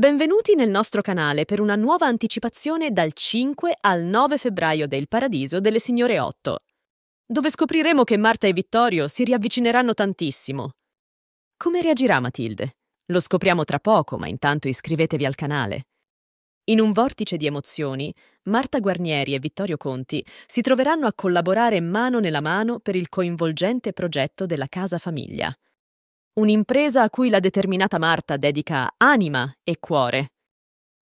Benvenuti nel nostro canale per una nuova anticipazione dal 5 al 9 febbraio del Paradiso delle Signore 8, dove scopriremo che Marta e Vittorio si riavvicineranno tantissimo. Come reagirà Matilde? Lo scopriamo tra poco, ma intanto iscrivetevi al canale. In un vortice di emozioni, Marta Guarnieri e Vittorio Conti si troveranno a collaborare mano nella mano per il coinvolgente progetto della Casa Famiglia un'impresa a cui la determinata Marta dedica anima e cuore.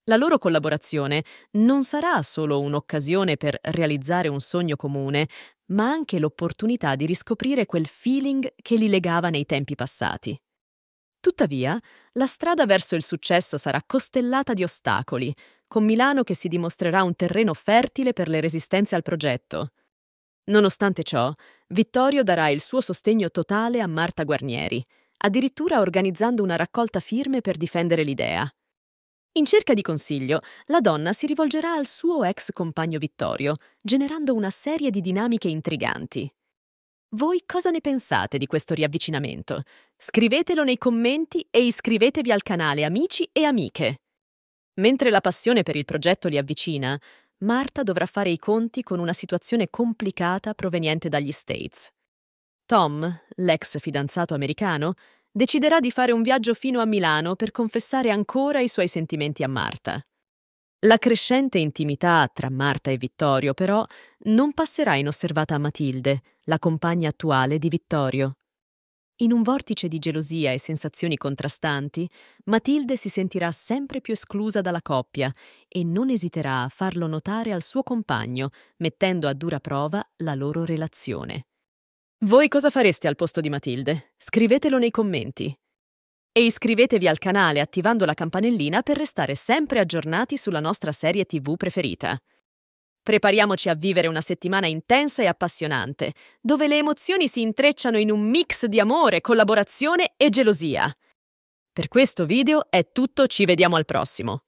La loro collaborazione non sarà solo un'occasione per realizzare un sogno comune, ma anche l'opportunità di riscoprire quel feeling che li legava nei tempi passati. Tuttavia, la strada verso il successo sarà costellata di ostacoli, con Milano che si dimostrerà un terreno fertile per le resistenze al progetto. Nonostante ciò, Vittorio darà il suo sostegno totale a Marta Guarnieri, addirittura organizzando una raccolta firme per difendere l'idea. In cerca di consiglio, la donna si rivolgerà al suo ex compagno Vittorio, generando una serie di dinamiche intriganti. Voi cosa ne pensate di questo riavvicinamento? Scrivetelo nei commenti e iscrivetevi al canale Amici e Amiche. Mentre la passione per il progetto li avvicina, Marta dovrà fare i conti con una situazione complicata proveniente dagli States. Tom, l'ex fidanzato americano, deciderà di fare un viaggio fino a Milano per confessare ancora i suoi sentimenti a Marta. La crescente intimità tra Marta e Vittorio, però, non passerà inosservata a Matilde, la compagna attuale di Vittorio. In un vortice di gelosia e sensazioni contrastanti, Matilde si sentirà sempre più esclusa dalla coppia e non esiterà a farlo notare al suo compagno, mettendo a dura prova la loro relazione. Voi cosa fareste al posto di Matilde? Scrivetelo nei commenti. E iscrivetevi al canale attivando la campanellina per restare sempre aggiornati sulla nostra serie TV preferita. Prepariamoci a vivere una settimana intensa e appassionante, dove le emozioni si intrecciano in un mix di amore, collaborazione e gelosia. Per questo video è tutto, ci vediamo al prossimo.